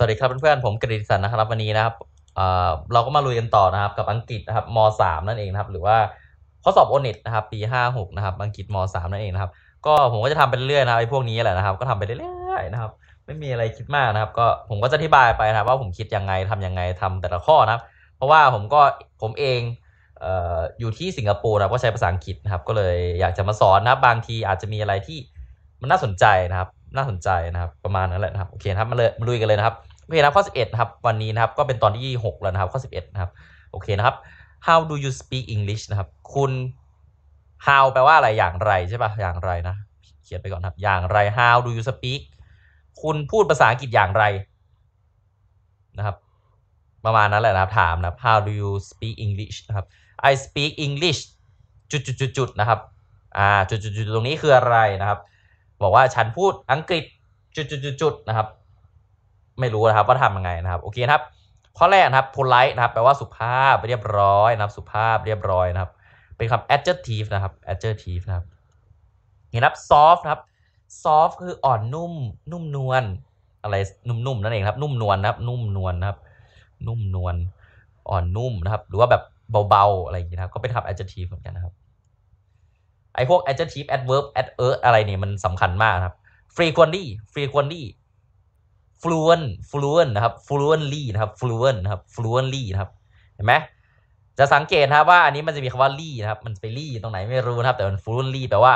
สวัสดีครับเพื่อนๆ ผมกฤษสันนะครับวันนี้นะครับเราก็มาลุยกันต่อนะครับกับอังกฤษนะครับม .3 นั่นเองนะครับหรือว่าข้อสอบโอเน็ตนะครับปี 56นะครับอังกฤษม .3 นั่นเองนะครับก็ผมก็จะทำไปเรื่อยๆนะไอ้พวกนี้แหละนะครับก็ทำไปเรื่อยๆนะครับไม่มีอะไรคิดมากนะครับ ก็ผมก็จะอธิบายไปนะครับว่าผมคิดยังไงทํำยังไงทำแต่ละข้อนะครับเพราะว่าผมก็ผมเองเอออยู่ที่สิงคโปร์นะก็ใช้ภาษาอังกฤษนะครับก็เลยอยากจะมาสอนนะบางทีอาจจะมีอะไรที่มันน่าสนใจนะครับน่าสนใจนะครับ ประมาณนั้นแหละนะครับโอเคครับมาเลยมาลุยกันเลยนะครับโอเคนะคข้อ11นะครับ วันนี้นะครับ ก็เป็นตอนที่6แล้วนะครับข้อ11 นะครับโอเคนะครับ how do you speak English นะครับคุณ how แปลว่าอะไรอย่างไรใช่ปะ่ะอย่างไรนะเขียนไปก่อนครับอย่างไร how do you speak คุณพูดภาษาอังกฤษอย่างไรนะครับ ประมาณนั้นแหละนะครับ ถามนะ how do you speak English นะครับ I speak English จุดๆๆนะครับอ่าจุดๆๆตรงนี้คืออะไรนะครับบอกว่าฉันพูดอังกฤษจุดๆๆนะครับ ไม่รู้นะครับว่าทำยังไงนะครับโอเคครับข้อแรกนะครับ polite นะครับแปลว่าสุภาพเรียบร้อยนะครับ สุภาพเรียบร้อยนะครับเป็นคำ adjective นะครับ adjective นะครับเห็นครับ soft นะครับ soft คืออ่อนนุ่มนุ่มนวลอะไรนุ่มๆนั่นเองครับนุ่มนวลนะครับ นุ่มนวลนะครับนุ่มนวลอ่อนนุ่มนะครับ หรือว่าแบบเบาๆอะไรอย่างนี้นะครับ ก็เป็นคำ adjective เหมือนกันนะครับไอพวก adjective adverb ad e r อะไรเนี่ย มันสำคัญมากครับ frequently frequently fluent fluent นะครับ fluently นะครับ fluent นะครับ fluently นะครับเห็นไหม จะสังเกตนะครับว่า อันนี้มันจะมีคำว่า ลีนะครับ มันไป ลี่ ตรงไหนไม่รู้นะครับ แต่มัน fluently แปลว่า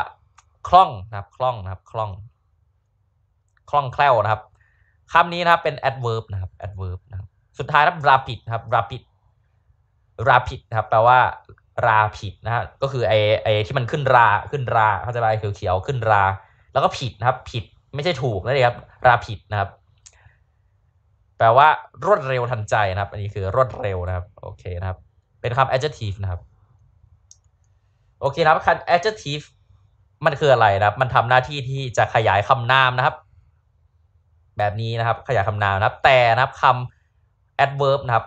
คล่องนะครับคล่องนะครับ คล่อง คล่องแคล่วนะครับคำนี้นะครับ เป็น adverb นะครับ adverb นะครับ สุดท้ายนะครับ rapid ครับ rapid rapid นะครับ แปลว่าราผิดนะฮะก็คือไอไอที่มันขึ้นราขึ้นราเข้าใจไหมเขียวๆขึ้นรา แล้วก็ผิดนะครับ ผิดไม่ใช่ถูกนั่นเองครับ ราผิดนะครับแปลว่ารวดเร็วทันใจนะครับ อันนี้คือรวดเร็วนะครับโอเคนะครับ เป็นคำ adjective นะครับโอเคนะครับคำ adjective มันคืออะไรนะครับ มันทำหน้าที่ที่จะขยายคำนามนะครับ แบบนี้นะครับ ขยายคำนามนะครับแต่นะครับ คำ adverb นะครับ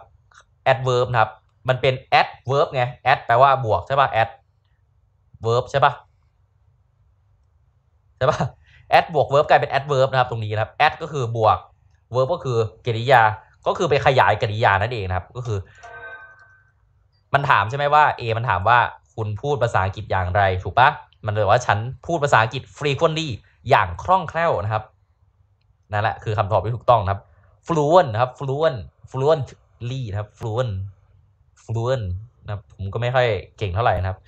adverb นะครับมันเป็น add verb ไง add แปลว่าบวกใช่ป่ะ add verb ใช่ป่ะ ใช่ป่ะ add บวก verb กลายเป็น add verb นะครับ ตรงนี้นะครับ add ก็คือบวก verb ก็คือกริยา ก็คือไปขยายกริยานั่นเองนะครับ ก็คือ มันถามใช่ไหมว่า A มันถามว่าคุณพูดภาษาอังกฤษอย่างไร ถูกปะ มันเลยว่าฉันพูดภาษาอังกฤษ frequently อย่างคล่องแคล่วนะครับ นั่นแหละคือคำตอบที่ถูกต้องนะครับ fluent นะครับ fluent fluently นะครับ fluent ฟลูเอนนะผมก็ไม่ค่อยเก่งเท่าไหร่นะครับ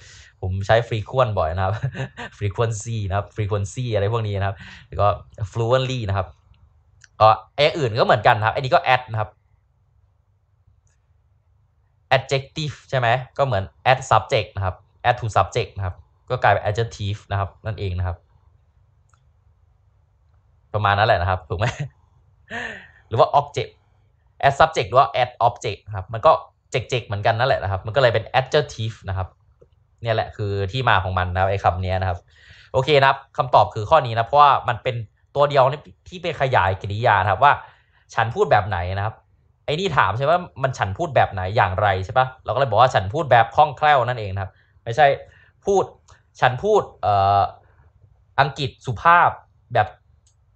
ผมใช้ฟรีควนบ่อยนะครับฟรีควนซีนะครับฟรีควนซีอะไรพวกนี้นะครับแล้วก็ฟลูเอนลี่นะครับก็ไอ้อื่นก็เหมือนกันครับ อันนี้ก็แอดนะครับ adjective ใช่ไหมก็เหมือน add subject นะครับ add to subject นะครับ ก็กลายเป็น adjective นะครับ นั่นเองนะครับ ประมาณนั้นแหละนะครับถูกไหมหรือว่า object add subject หรือว่า add object ครับ มันก็เจ๊กๆ เหมือนกันนั่นแหละนะครับมันก็เลยเป็น adjective นะครับเนี่ยแหละคือที่มาของมันนะไอ้คำนี้นะครับโอเคนะครับคำตอบคือข้อนี้นะเพราะว่ามันเป็นตัวเดียวที่ไปขยายกริยานะครับว่า ฉันพูดแบบไหนนะครับไอ้นี่ถามใช่ไหมมันฉันพูดแบบไหนอย่างไรใช่ปะเราก็เลยบอกว่าฉันพูดแบบคล่องแคล่วนั่นเองนะครับ ไม่ใช่ พูดฉันพูดเอ่ออังกฤษสุภาพแบบ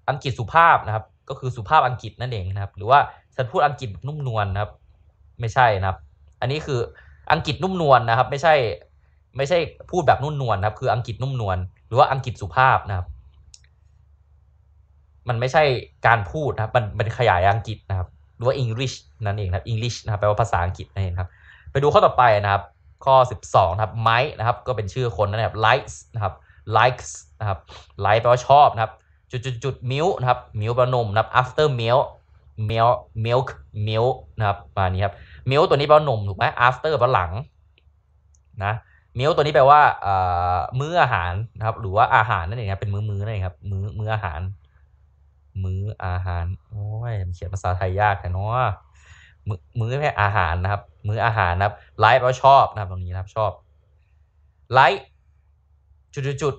อังกฤษสุภาพนะครับก็คือสุภาพอังกฤษนั่นเองนะครับหรือว่าฉันพูดอังกฤษนุ่มนวลนะครับไม่ใช่นะครับ อันนี้คืออังกฤษนุ่มนวลนนะครับไม่ใช่ไม่ใช่พูดแบบนุ่มนวลนนะครับ คืออังกฤษนุ่มนวลหรือว่าอังกฤษสุภาพนะครับ มันไม่ใช่การพูดนะครับมันมันขยายอังกฤษนะครับ หรือว่า English นั่นเองนะครับ English นะครับแปลว่าภาษาอังกฤษนั่นเองครับ ไปดูข้อต่อไปนะครับ ข้อ 12นะครับไม้นะครับ ก็เป็นชื่อคนนะครับ likes นะครับ likes นะครับ like แปลว่าชอบนะครับจุดจุดจุดมิวนะครับมิวแปลว่านมนะครับ after meal milk milk milk นะครับมานี้ครับ milk ตัวนี้แปลว่านมถูกไหม after แปลว่าหลังนะมิลตัวนี้แปลว่ามื้ออาหารนะครับ หรือว่าอาหารนั่นเองครับเป็นมื้อมื้อนั่นเองครับมื้อมื้ออาหาร มื้ออาหารโอ้ยเขียนภาษาไทยยากแต่เนาะมื้อแค่อาหารนะครับ มื้ออาหารนะครับไลฟ์เราชอบนะครับตรงนี้นะครับชอบไลฟ์จุดจุด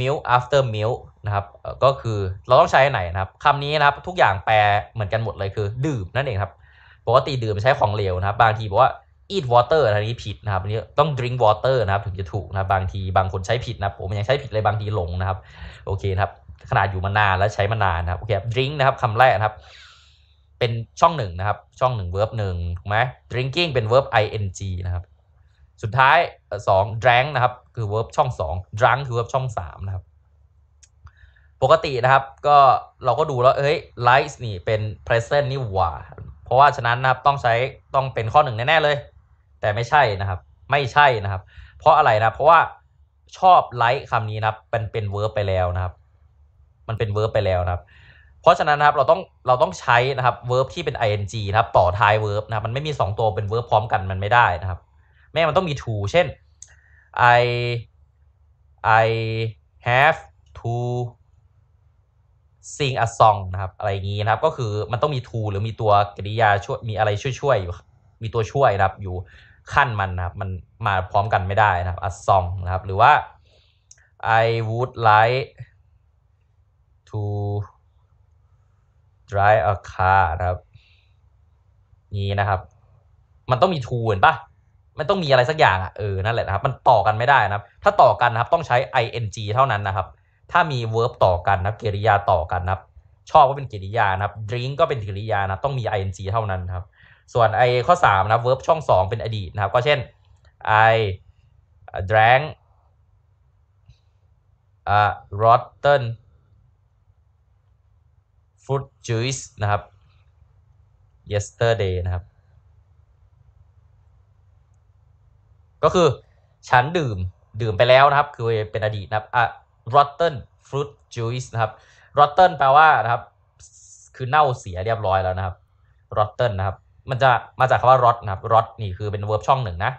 milk after milk นะครับ ก็คือ เราต้องใช้ไหนนะครับคำนี้นะครับทุกอย่างแปลเหมือนกันหมดเลยคือ ดื่มนั่นเองครับปกติดื่มใช้ของเหลวนะครับ บางทีบอกว่า eat water อันนี้ผิดนะครับอันนี้ต้อง drink water นะครับ ถึงจะถูกนะบางทีบางคนใช้ผิดนะผมยังใช้ผิดเลยบางทีหลงนะครับ โอเคครับ ขนาดอยู่มานานแล้วใช้มานานนะครับโอเค drink นะครับคำแรกนะครับ เป็นช่องหนึ่งนะครับช่องหนึ่ง verb หนึ่งถูกไหม drinking เป็น verb ing นะครับสุดท้ายสอง drank นะครับคือ verb ช่องสอง drunk คือ verb ช่องสามนะครับ ปกตินะครับ ก็เราก็ดูแล้วเอ้ย likes นี่เป็น present นี่หว่าเพราะว่าฉะนั้นนะครับต้องใช้ต้องเป็นข้อหนึ่งแน่ๆเลย แต่ไม่ใช่นะครับ ไม่ใช่นะครับ เพราะอะไรนะเพราะว่าชอบ like คำนี้นะครับนเป็น verb ไปแล้วนะครับ มันเป็น verb ไปแล้วนะครับ เพราะฉะนั้นนะครับเราต้องเราต้องใช้นะครับ verb ที่เป็น ing นะครับต่อท้าย verb นะครับมันไม่มี2ตัวเป็น verb พร้อมกันมันไม่ได้นะครับแม่มันต้องมี to เช่น I I have to sing a song นะครับ อะไรอย่างนี้นะครับ ก็คือมันต้องมี to หรือมีตัวกริยาช่วย มีอะไรช่วยๆอยู่มีตัวช่วยนะครับ อยู่ขั้นมันนะครับ มันมาพร้อมกันไม่ได้นะครับ a song นะครับ หรือว่า I would like to drive a car นะครับ นี้นะครับ มันต้องมี to เห็นปะมันต้องมีอะไรสักอย่างอ่ะเออนั่นแหละนะครับ มันต่อกันไม่ได้นะครับ ถ้าต่อกัน นะครับต้องใช้ ing เท่านั้นนะครับ ถ้ามี verb ต่อกันนะกริยาต่อกันนะครับชอบก็เป็นกริยานะครับ drink ก็เป็นกริยานะต้องมี ing เท่านั้นครับ ส่วนไอข้อ3 นะ verb ช่อง 2 เป็นอดีตนะครับ ก็เช่น I drank a rotten fruit juice นะครับ yesterday นะครับก็คือ ฉันดื่ม ดื่มไปแล้วนะครับ คือเป็นอดีตนะครับ อ่ะ rotten fruit juice นะครับ rotten แปลว่านะครับ คือเน่าเสียเรียบร้อยแล้วนะครับ rotten นะครับ มันจะ มาจากคำว่า rot นะครับ rot นี่คือเป็น verb ช่องหนึ่งนะ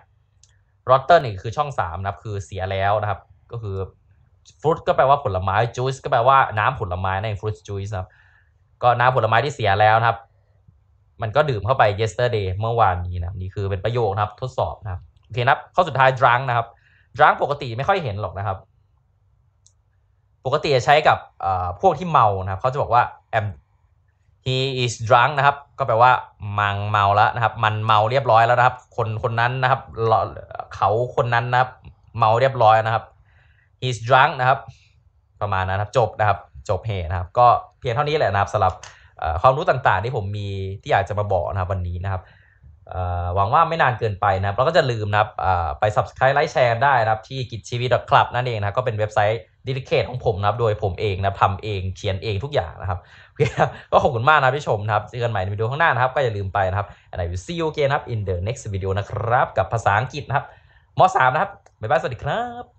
rotten นี่คือช่องสามนะครับ คือเสียแล้วนะครับ ก็คือ fruit ก็แปลว่าผลไม้ juice ก็แปลว่าน้ำผลไม้ใน fruit juice นะครับ ก็น้ำผลไม้ที่เสียแล้วนะครับ มันก็ดื่มเข้าไป yesterday เมื่อวานนี้นะนี่คือเป็นประโยคนะครับ ทดสอบนะครับโอเคนะับข้อสุดท้ายดรังนะครับดรังปกติไม่ค่อยเห็นหรอกนะครับปกติจะใช้กับพวกที่เมานะครับ เขาจะบอกว่า am he is drunk นะครับก็แปลว่ามังเมาแล้วนะครับ มันเมาเรียบร้อยแล้วนะครับ คนคนนั้นนะครับ เขาคนนั้นนะครับ เมาเรียบร้อยนะครับ he is drunk นะครับประมาณนั้นครับ จบนะครับจบเหตุนะครับ ก็เพียงเท่านี้แหละนะครับสำหรับความรู้ต่างๆที่ผมมีที่อยากจะมาบอกนะครับวันนี้นะครับหวังว่าไม่นานเกินไปนะครับก็จะลืมนะครับไป subscribe ไลค์แชร์ได้นะครับ ที่กิจชีวิต .club นั่นเองนะก็เป็นเว็บไซต์ดิลิเทของผมนะโดยผมเองนะทำเองเขียนเองทุกอย่างนะครับก็ขอบคุณมากนะที่ชมนะครับเจอกันใหม่ในวิดีโอข้างหน้านะครับ ก็อย่าลืมไปนะครับอะไรอยู่ซีโอเคนะครับ in the next video นะครับ กับภาษาอังกฤษนะครับม .3 นะครับบ๊ายบายสวัสดีครับ